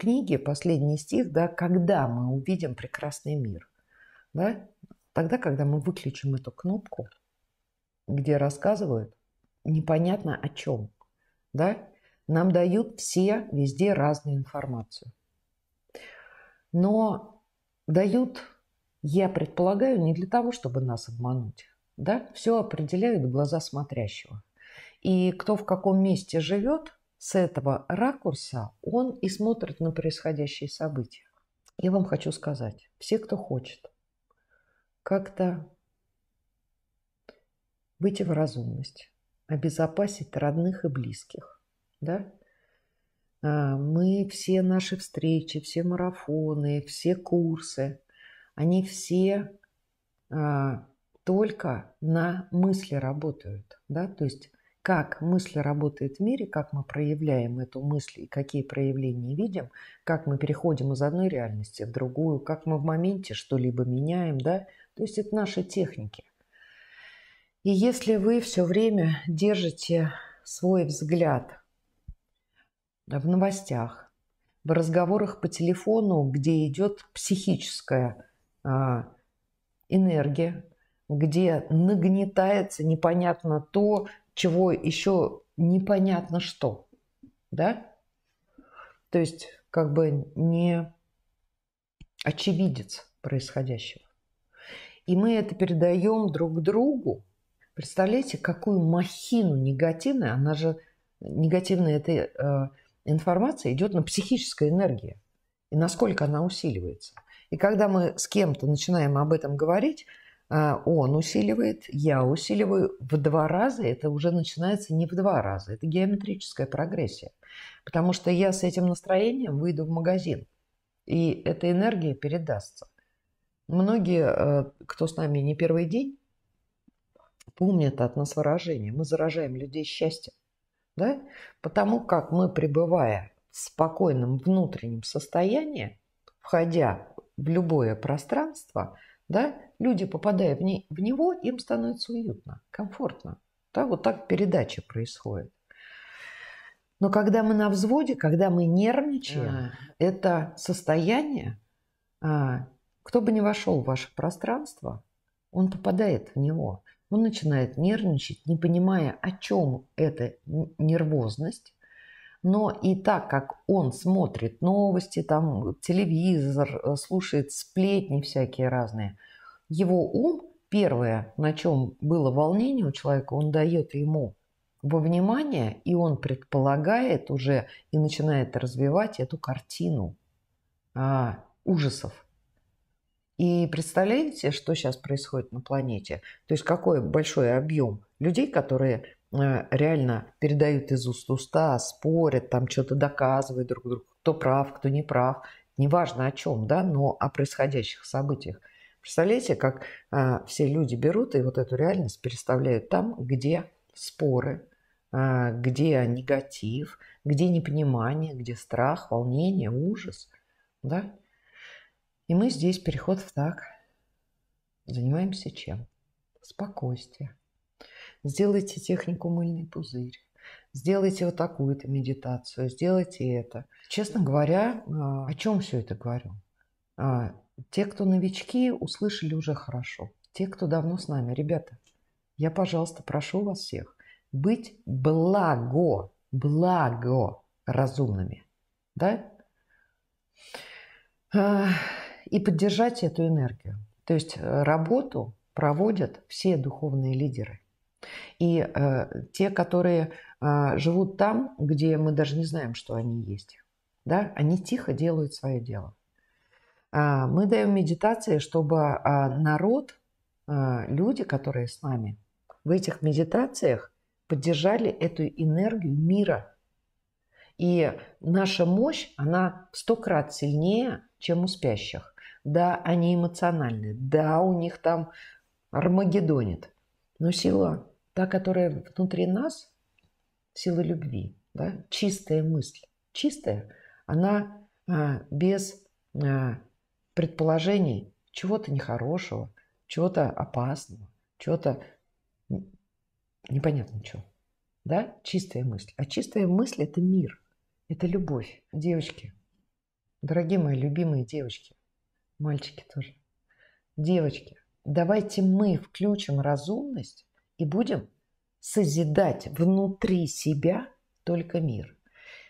Книге последний стих, да, когда мы увидим прекрасный мир, да, тогда, когда мы выключим эту кнопку, где рассказывают непонятно о чем, да, нам дают все везде разную информацию. Но дают, я предполагаю, не для того, чтобы нас обмануть. Да? Все определяют глаза смотрящего. И кто в каком месте живет, с этого ракурса он и смотрит на происходящие события. Я вам хочу сказать, все, кто хочет как-то выйти в разумность, обезопасить родных и близких, да, а, мы все наши встречи, все марафоны, все курсы, они все а, только на мысли работают, да, то есть как мысль работает в мире, как мы проявляем эту мысль и какие проявления видим, как мы переходим из одной реальности в другую, как мы в моменте что-либо меняем, да, то есть это наши техники. И если вы все время держите свой взгляд в новостях, в разговорах по телефону, где идет психическая а, энергия, где нагнетается непонятно то, чего еще непонятно что, да? То есть как бы не очевидец происходящего. И мы это передаем друг другу. Представляете, какую махину негативная, она же негативная эта э, информация идет на психическую энергию. И насколько она усиливается. И когда мы с кем-то начинаем об этом говорить, Э, он усиливает, я усиливаю в два раза, это уже начинается не в два раза, это геометрическая прогрессия. Потому что я с этим настроением выйду в магазин, и эта энергия передастся. Многие, э, кто с нами не первый день, помнят от нас выражение «мы заражаем людей счастьем». Да? Потому как мы, пребывая в спокойном внутреннем состоянии, входя в любое пространство – да, люди, попадая в, не, в него, им становится уютно, комфортно. Да, вот так передача происходит. Но когда мы на взводе, когда мы нервничаем, yeah. это состояние, а, кто бы ни вошел в ваше пространство, он попадает в него. Он начинает нервничать, не понимая, о чем эта нервозность, но и так как он смотрит новости, там телевизор, э, слушает сплетни всякие разные, его ум первое, на чем было волнение у человека, он дает ему во внимание, и он предполагает уже и начинает развивать эту картину а, ужасов. И представляете, что сейчас происходит на планете? То есть какой большой объем людей, которые Э, реально передают из уст в уста, спорят, там что-то доказывают друг другу, кто прав, кто не прав. Неважно о чем, да, но о происходящих событиях. Представляете, как а, все люди берут и вот эту реальность переставляют там, где споры, а, где негатив, где непонимание, где страх, волнение, ужас, да. И мы здесь переход в так занимаемся чем? Спокойствие сделайте технику мыльный пузырь, сделайте вот такую-то медитацию, сделайте это. Честно говоря, а, о чем все это говорю? А, те, кто новички, услышали уже хорошо. Те, кто давно с нами, ребята, я, пожалуйста, прошу вас всех быть благо, благо разумными, да? А, и поддержать эту энергию. То есть э, работу проводят все духовные лидеры – и э, те, которые э, живут там, где мы даже не знаем, что они есть, да, они тихо делают свое дело. Э, мы даем медитации, чтобы э, народ, э, люди, которые с нами, в этих медитациях поддержали эту энергию мира. И наша мощь, она в сто крат сильнее, чем у спящих. Да, они эмоциональны, да, у них там армагеддонит, но сила та, которая внутри нас, сила любви, да, чистая мысль, чистая, она а, без а, предположений чего-то нехорошего, чего-то опасного, чего-то непонятно чего. Да? Чистая мысль. А чистая мысль – это мир, это любовь. Девочки, дорогие мои любимые девочки, мальчики тоже, девочки, давайте мы включим разумность и будем созидать внутри себя только мир.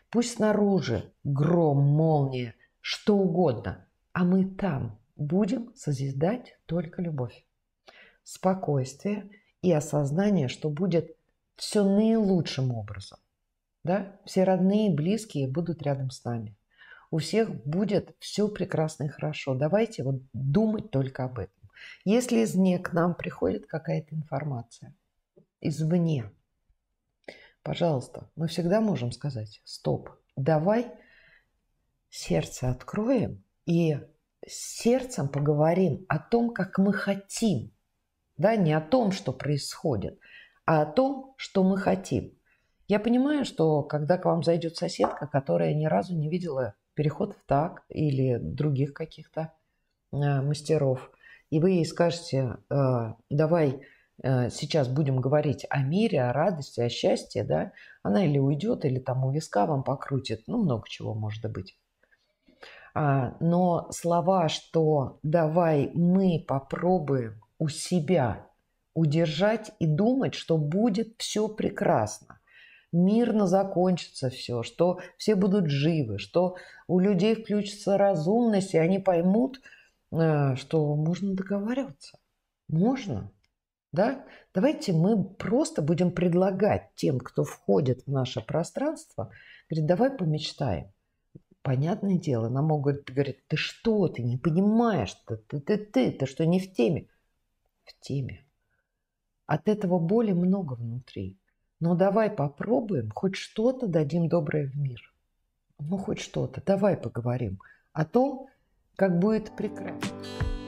Пусть снаружи гром, молния, что угодно, а мы там будем созидать только любовь, спокойствие и осознание, что будет все наилучшим образом. Да? Все родные, и близкие будут рядом с нами. У всех будет все прекрасно и хорошо. Давайте вот думать только об этом. Если извне к нам приходит какая-то информация, извне. Пожалуйста, мы всегда можем сказать «стоп, давай сердце откроем и с сердцем поговорим о том, как мы хотим». Да, не о том, что происходит, а о том, что мы хотим. Я понимаю, что когда к вам зайдет соседка, которая ни разу не видела переход в так или других каких-то э, мастеров, и вы ей скажете, э, давай Э, сейчас будем говорить о мире, о радости, о счастье, да, она или уйдет, или там у виска вам покрутит, ну, много чего может быть. А, но слова, что давай мы попробуем у себя удержать и думать, что будет все прекрасно, мирно закончится все, что все будут живы, что у людей включится разумность, и они поймут, э, что можно договариваться. Можно. Да? Давайте мы просто будем предлагать тем, кто входит в наше пространство, говорит, давай помечтаем. Понятное дело, нам могут говорить, ты что, ты не понимаешь, ты, ты, ты, ты, ты что, не в теме? В теме. От этого боли много внутри. Но давай попробуем, хоть что-то дадим доброе в мир. Ну, хоть что-то. Давай поговорим о том, как будет прекрасно.